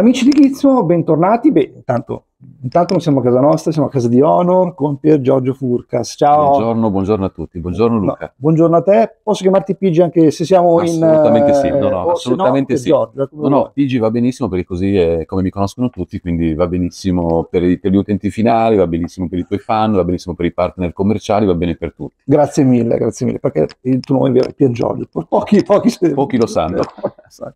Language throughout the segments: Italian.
Amici di Gizmo, bentornati. Beh, intanto Intanto non siamo a casa nostra, siamo a casa di Honor con Pier Giorgio Furcas. Ciao. Buongiorno, buongiorno a tutti. Buongiorno Luca. No, buongiorno a te. Posso chiamarti Pigi anche se siamo assolutamente in Assolutamente sì. No, no, eh, assolutamente no, sì. Giorgio, no, no, Pigi va benissimo perché così è eh, come mi conoscono tutti, quindi va benissimo per, i, per, gli utenti finali, va benissimo per i tuoi fan, va benissimo per i partner commerciali, va bene per tutti. Grazie mille, grazie mille, perché il tuo nome è Pier Giorgio. Pochi, pochi, pochi lo sanno. Esatto.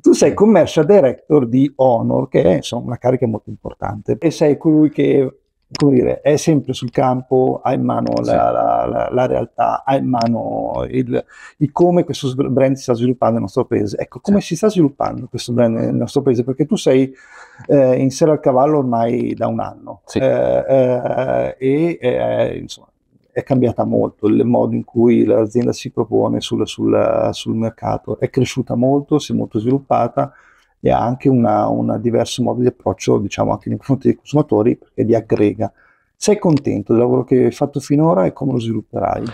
tu sei commercial director di Honor, che è insomma, una carica molto importante forte e sei colui che come dire, è sempre sul campo, ha in mano la, sì. la, la, la realtà, ha in mano il, il, come questo brand si sta sviluppando nel nostro paese. Ecco, come sì. si sta sviluppando questo brand nel nostro paese? Perché tu sei eh, in sera al cavallo ormai da un anno sì. eh, eh, e eh, insomma, è cambiata molto il modo in cui l'azienda si propone sul, sul, sul mercato, è cresciuta molto, si è molto sviluppata e ha anche un diverso modo di approccio, diciamo, anche nei confronti dei consumatori, perché li aggrega. Sei contento del lavoro che hai fatto finora e come lo svilupperai?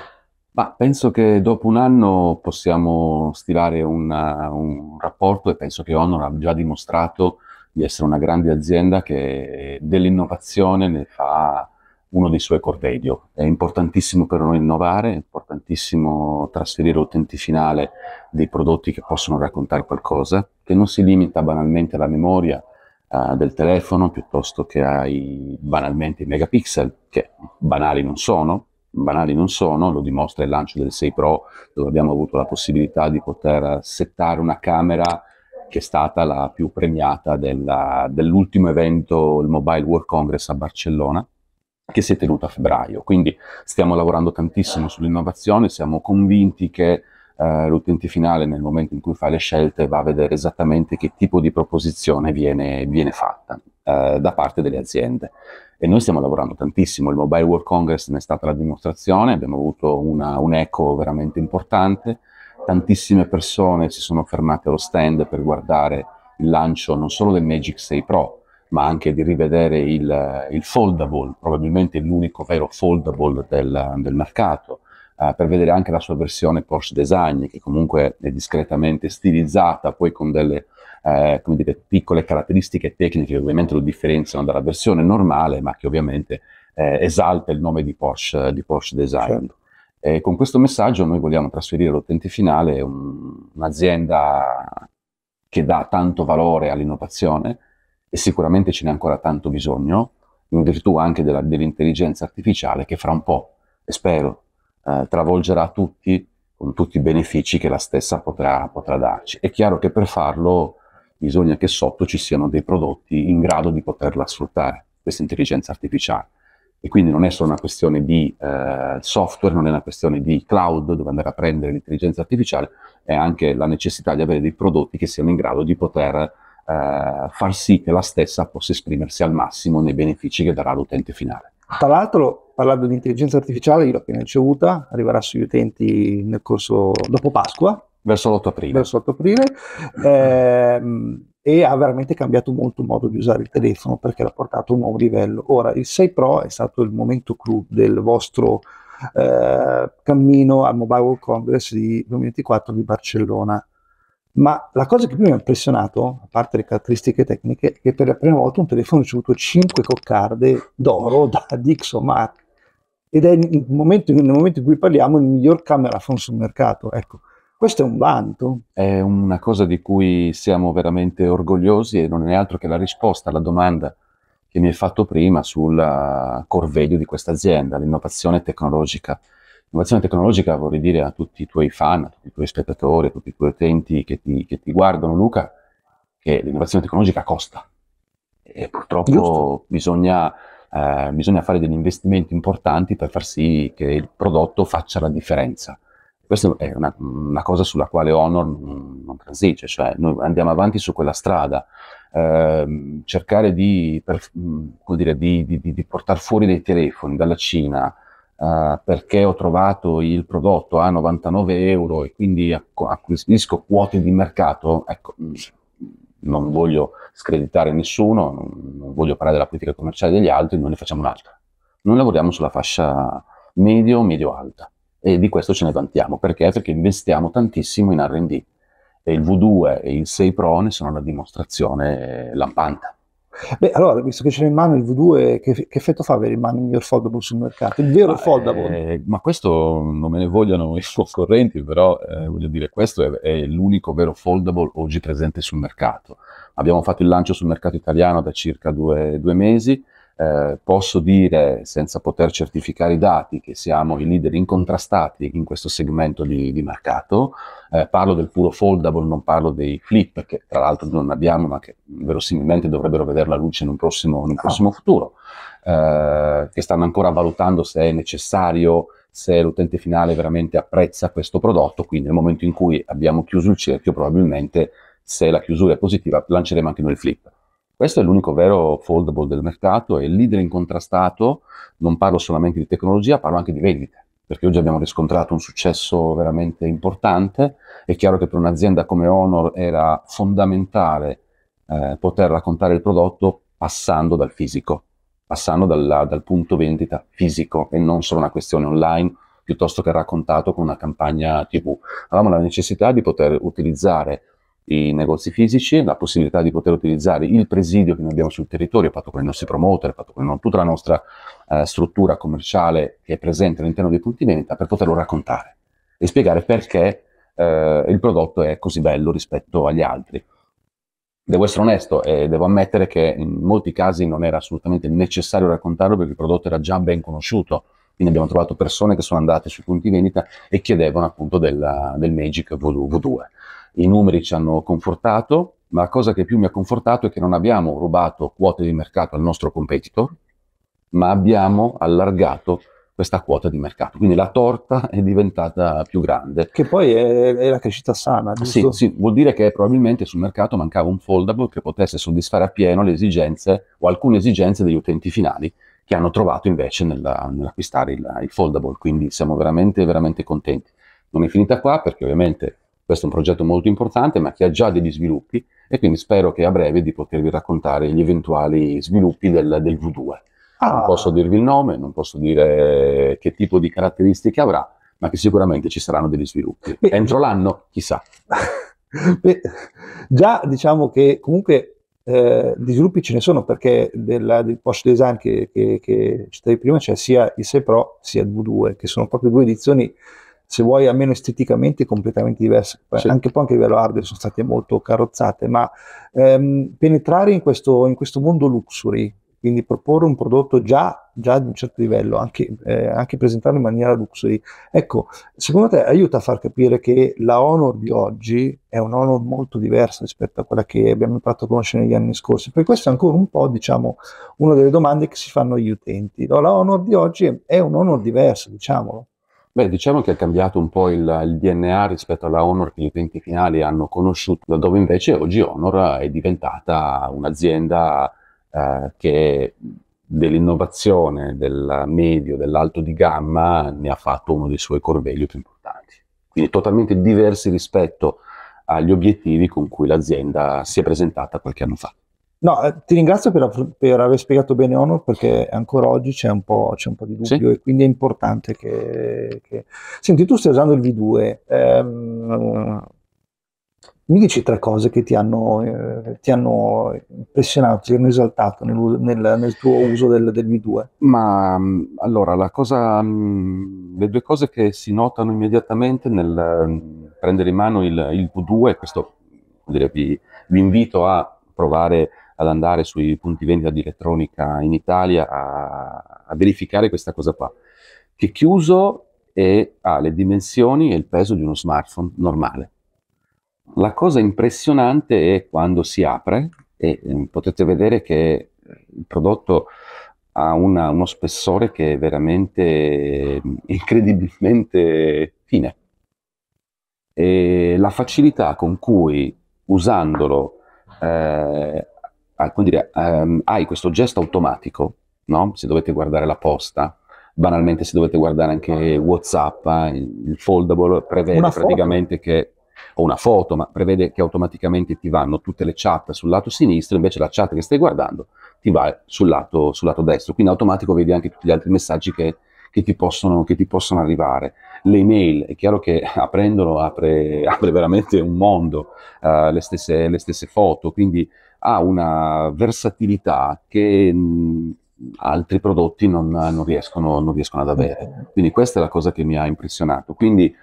Ma penso che dopo un anno possiamo stilare una, un rapporto e penso che Honor abbia già dimostrato di essere una grande azienda che dell'innovazione ne fa uno dei suoi core È importantissimo per noi innovare, è importantissimo trasferire l'utente finale dei prodotti che possono raccontare qualcosa, che non si limita banalmente alla memoria eh, del telefono piuttosto che ai banalmente ai megapixel, che banali non sono, banali non sono, lo dimostra il lancio del 6 Pro, dove abbiamo avuto la possibilità di poter settare una camera che è stata la più premiata della, dell'ultimo evento, il Mobile World Congress a Barcellona, che si è tenuto a febbraio. Quindi stiamo lavorando tantissimo sull'innovazione, siamo convinti che eh, l'utente finale nel momento in cui fa le scelte va a vedere esattamente che tipo di proposizione viene, viene fatta eh, da parte delle aziende. E noi stiamo lavorando tantissimo, il Mobile World Congress ne è stata la dimostrazione, abbiamo avuto una, un eco veramente importante, tantissime persone si sono fermate allo stand per guardare il lancio non solo del Magic 6 Pro, ma anche di rivedere il, il foldable, probabilmente l'unico vero foldable del, del mercato, eh, per vedere anche la sua versione Porsche Design, che comunque è discretamente stilizzata, poi con delle eh, come dite, piccole caratteristiche tecniche che ovviamente lo differenziano dalla versione normale, ma che ovviamente eh, esalta il nome di Porsche, di Porsche Design. Certo. E con questo messaggio noi vogliamo trasferire all'utente finale un, un'azienda che dà tanto valore all'innovazione, e sicuramente ce n'è ancora tanto bisogno, in virtù anche della, dell'intelligenza artificiale che fra un po', e spero, eh, travolgerà tutti con tutti i benefici che la stessa potrà, potrà darci. È chiaro che per farlo bisogna che sotto ci siano dei prodotti in grado di poterla sfruttare, questa intelligenza artificiale. E quindi non è solo una questione di eh, software, non è una questione di cloud dove andare a prendere l'intelligenza artificiale, è anche la necessità di avere dei prodotti che siano in grado di poter eh, far sì che la stessa possa esprimersi al massimo nei benefici che darà l'utente finale. Tra l'altro, parlando di intelligenza artificiale, io l'ho appena ricevuta, arriverà sugli utenti nel corso dopo Pasqua. Verso l'8 aprile. Verso l'8 aprile. Eh, e ha veramente cambiato molto il modo di usare il telefono perché l'ha portato a un nuovo livello. Ora, il 6 Pro è stato il momento clou del vostro eh, cammino al Mobile World Congress di 2024 di Barcellona ma la cosa che più mi ha impressionato, a parte le caratteristiche tecniche, è che per la prima volta un telefono ha ricevuto 5 coccarde d'oro da Dixomar ed è nel momento, nel momento in cui parliamo il miglior camera phone sul mercato. Ecco, questo è un vanto. È una cosa di cui siamo veramente orgogliosi e non è altro che la risposta alla domanda che mi hai fatto prima sul core value di questa azienda, l'innovazione tecnologica. Innovazione tecnologica vorrei dire a tutti i tuoi fan, a tutti i tuoi spettatori, a tutti i tuoi utenti che ti, che ti guardano, Luca, che l'innovazione tecnologica costa. E purtroppo bisogna, eh, bisogna fare degli investimenti importanti per far sì che il prodotto faccia la differenza. Questa è una, una, cosa sulla quale Honor non transige, cioè noi andiamo avanti su quella strada, eh, cercare di, per, dire, di, di, di portare fuori dei telefoni dalla Cina, uh, perché ho trovato il prodotto a 99 euro e quindi acquisisco quote di mercato, ecco, mm, non voglio screditare nessuno, non, non voglio parlare della politica commerciale degli altri, noi ne facciamo un'altra. Noi lavoriamo sulla fascia medio, medio-alta e di questo ce ne vantiamo. Perché? Perché investiamo tantissimo in R&D e il V2 e il 6 Pro ne sono la dimostrazione lampante. Beh, allora, visto che c'è in mano il V2, che, che effetto fa avere in mano il miglior foldable sul mercato? Il vero ma, foldable? Eh, ma questo non me ne vogliono i concorrenti, però eh, voglio dire, questo è, è l'unico vero foldable oggi presente sul mercato. Abbiamo fatto il lancio sul mercato italiano da circa due, due mesi eh, posso dire, senza poter certificare i dati, che siamo i leader incontrastati in questo segmento di, di mercato. Eh, parlo del puro foldable, non parlo dei flip, che tra l'altro non abbiamo, ma che verosimilmente dovrebbero vedere la luce in un prossimo, in un ah. prossimo futuro, eh, che stanno ancora valutando se è necessario se l'utente finale veramente apprezza questo prodotto, quindi nel momento in cui abbiamo chiuso il cerchio probabilmente se la chiusura è positiva lanceremo anche noi il flip. Questo è l'unico vero foldable del mercato, e il leader incontrastato, non parlo solamente di tecnologia, parlo anche di vendite, perché oggi abbiamo riscontrato un successo veramente importante, è chiaro che per un'azienda come Honor era fondamentale eh, poter raccontare il prodotto passando dal fisico, passando dalla, dal punto vendita fisico e non solo una questione online piuttosto che raccontato con una campagna TV. Avevamo la necessità di poter utilizzare i negozi fisici, la possibilità di poter utilizzare il presidio che noi abbiamo sul territorio, fatto con i nostri promoter, fatto con tutta la nostra eh, struttura commerciale che è presente all'interno dei punti vendita, per poterlo raccontare e spiegare perché eh, il prodotto è così bello rispetto agli altri. Devo essere onesto e devo ammettere che in molti casi non era assolutamente necessario raccontarlo perché il prodotto era già ben conosciuto. Quindi abbiamo trovato persone che sono andate sui punti vendita e chiedevano appunto della, del Magic v 2. I numeri ci hanno confortato, ma la cosa che più mi ha confortato è che non abbiamo rubato quote di mercato al nostro competitor, ma abbiamo allargato questa quota di mercato. Quindi la torta è diventata più grande. Che poi è, è la crescita sana, ah, giusto? Sì, sì, vuol dire che probabilmente sul mercato mancava un foldable che potesse soddisfare appieno le esigenze o alcune esigenze degli utenti finali che hanno trovato invece nella, nell'acquistare il, il foldable. Quindi siamo veramente, veramente contenti. Non è finita qua perché ovviamente questo è un progetto molto importante ma che ha già degli sviluppi e quindi spero che a breve di potervi raccontare gli eventuali sviluppi del, del V2. Ah. Non posso dirvi il nome, non posso dire che tipo di caratteristiche avrà, ma che sicuramente ci saranno degli sviluppi. Beh, Entro l'anno, chissà. Beh, già diciamo che comunque eh, di sviluppi ce ne sono perché della, del post design che, che, che citavi prima c'è cioè sia il 6 Pro sia il V2, che sono proprio due edizioni se vuoi almeno esteticamente completamente diverse, sì. anche poi anche a livello hardware sono state molto carrozzate, ma ehm, penetrare in questo, in questo, mondo luxury, quindi proporre un prodotto già, già di un certo livello, anche, eh, anche, presentarlo in maniera luxury, ecco, secondo te aiuta a far capire che la Honor di oggi è un Honor molto diversa rispetto a quella che abbiamo imparato a conoscere negli anni scorsi, perché questa è ancora un po', diciamo, una delle domande che si fanno gli utenti, no? la Honor di oggi è un Honor diverso, diciamolo. Beh, diciamo che è cambiato un po' il, il, DNA rispetto alla Honor che gli utenti finali hanno conosciuto, dove invece oggi Honor è diventata un'azienda eh, che dell'innovazione, del medio, dell'alto di gamma, ne ha fatto uno dei suoi corvegli più importanti. Quindi totalmente diversi rispetto agli obiettivi con cui l'azienda si è presentata qualche anno fa. No, eh, ti ringrazio per, per, aver spiegato bene Honor perché ancora oggi c'è un po', c'è un po di dubbio sì. e quindi è importante che, che, Senti, tu stai usando il V2. Ehm, mi dici tre cose che ti hanno, eh, ti hanno impressionato, ti hanno esaltato nel, nel, nel tuo uso del, del, V2? Ma allora, la cosa, mm, le due cose che si notano immediatamente nel mm, prendere in mano il, il V2, questo dire, vi invito a provare ad andare sui punti vendita di elettronica in Italia a, a verificare questa cosa qua, che chiuso e ha le dimensioni e il peso di uno smartphone normale. La cosa impressionante è quando si apre e ehm, potete vedere che il prodotto ha una, uno spessore che è veramente ehm, incredibilmente fine. E la facilità con cui usandolo eh, ah, come ehm, hai questo gesto automatico, no? se dovete guardare la posta, banalmente se dovete guardare anche Whatsapp, eh, il foldable prevede praticamente che o una foto, ma prevede che automaticamente ti vanno tutte le chat sul lato sinistro, invece la chat che stai guardando ti va sul lato, sul lato destro. Quindi automatico vedi anche tutti gli altri messaggi che, che, ti, possono, che ti, possono, arrivare. Le email, è chiaro che aprendolo apre, apre veramente un mondo, uh, le, stesse, le, stesse, foto, quindi ha una versatilità che mh, mm, altri prodotti non, non, riescono, non, riescono, ad avere. Mm. Quindi questa è la cosa che mi ha impressionato. Quindi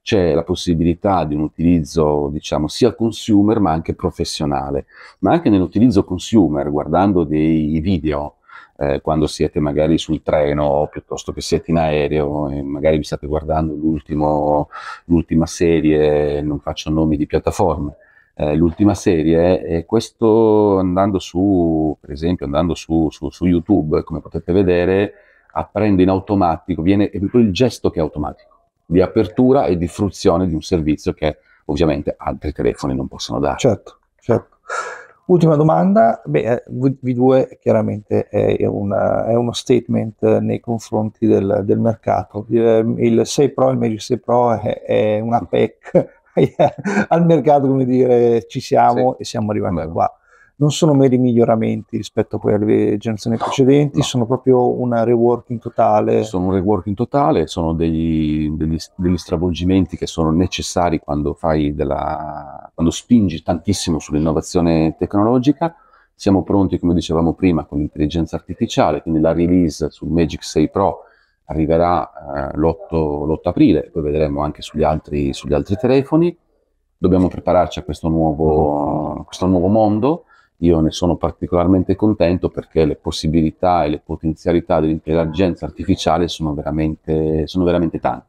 c'è la possibilità di un utilizzo, diciamo, sia consumer ma anche professionale, ma anche nell'utilizzo consumer, guardando dei video, eh, quando siete magari sul treno piuttosto che siete in aereo e magari vi state guardando l'ultima serie, non faccio nomi di piattaforme, eh, l'ultima serie e questo andando su, per esempio, andando su, su, su YouTube, come potete vedere, apprendo in automatico, viene è proprio il gesto che è automatico, di apertura e di fruizione di un servizio che ovviamente altri telefoni non possono dare. Certo, certo. Ultima domanda, beh, eh, V2 chiaramente è, una, è uno statement nei confronti del, del mercato. Il, il, 6 Pro, il Magic 6 Pro è, è una PEC al mercato, come dire, ci siamo sì. e siamo arrivati Beh. qua. Non sono meri miglioramenti rispetto a quelle generazioni no, precedenti, no. sono proprio una reworking totale. Sono un reworking totale, sono degli, degli, degli stravolgimenti che sono necessari quando, fai della, quando spingi tantissimo sull'innovazione tecnologica. Siamo pronti, come dicevamo prima, con l'intelligenza artificiale, quindi la release sul Magic 6 Pro arriverà eh, l'8, aprile, poi vedremo anche sugli altri, sugli altri telefoni. Dobbiamo prepararci a questo nuovo, a questo nuovo mondo. Io ne sono particolarmente contento perché le possibilità e le potenzialità dell'intelligenza artificiale sono veramente, sono veramente tante.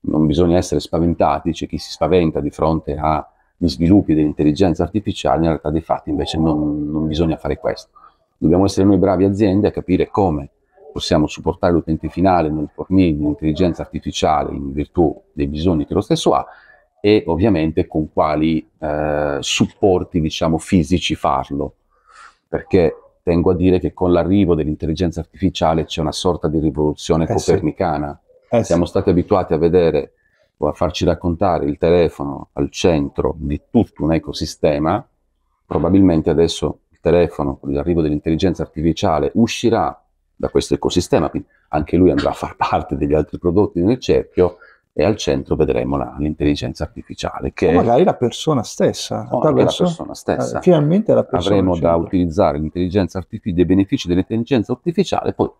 Non bisogna essere spaventati, c'è chi si spaventa di fronte agli sviluppi dell'intelligenza artificiale, in realtà dei fatti invece non, non bisogna fare questo. Dobbiamo essere noi bravi aziende a capire come possiamo supportare l'utente finale nel fornire un'intelligenza artificiale in virtù dei bisogni che lo stesso ha e ovviamente con quali eh, supporti diciamo, fisici farlo perché tengo a dire che con l'arrivo dell'intelligenza artificiale c'è una sorta di rivoluzione eh copernicana eh sì. eh siamo sì. stati abituati a vedere o a farci raccontare il telefono al centro di tutto un ecosistema probabilmente adesso il telefono con l'arrivo dell'intelligenza artificiale uscirà da questo ecosistema, quindi anche lui andrà a far parte degli altri prodotti nel cerchio e al centro vedremo la, l'intelligenza artificiale. Che o magari la persona stessa. O magari la persona stessa. Eh, finalmente la persona. Avremo da utilizzare l'intelligenza artificiale, dei benefici dell'intelligenza artificiale, poi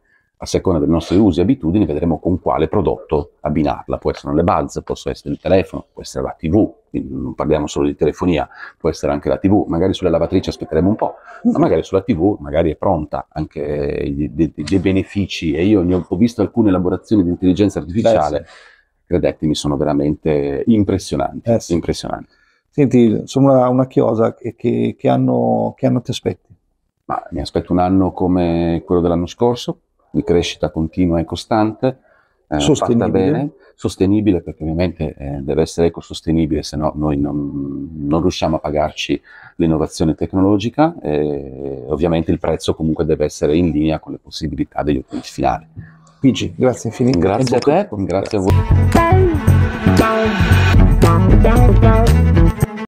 a seconda dei nostri usi e abitudini, vedremo con quale prodotto abbinarla. Può essere le buzz, può essere il telefono, può essere la TV, non parliamo solo di telefonia, può essere anche la TV. Magari sulle lavatrici aspetteremo un po', ma magari sulla TV magari è pronta anche eh, dei benefici. E io ho visto alcune elaborazioni di intelligenza artificiale, sì. credetemi, sono veramente impressionanti. Eh, sì. impressionanti. Senti, insomma, una, una chiosa che, che, che, che anno ti aspetti? Ma mi aspetto un anno come quello dell'anno scorso, di crescita continua e costante, eh, sostenibile. Bene, sostenibile perché ovviamente eh, deve essere ecosostenibile, se no noi non, non riusciamo a pagarci l'innovazione tecnologica e ovviamente il prezzo comunque deve essere in linea con le possibilità degli utenti finali. Luigi, grazie infinite. Grazie a te, grazie, grazie a voi.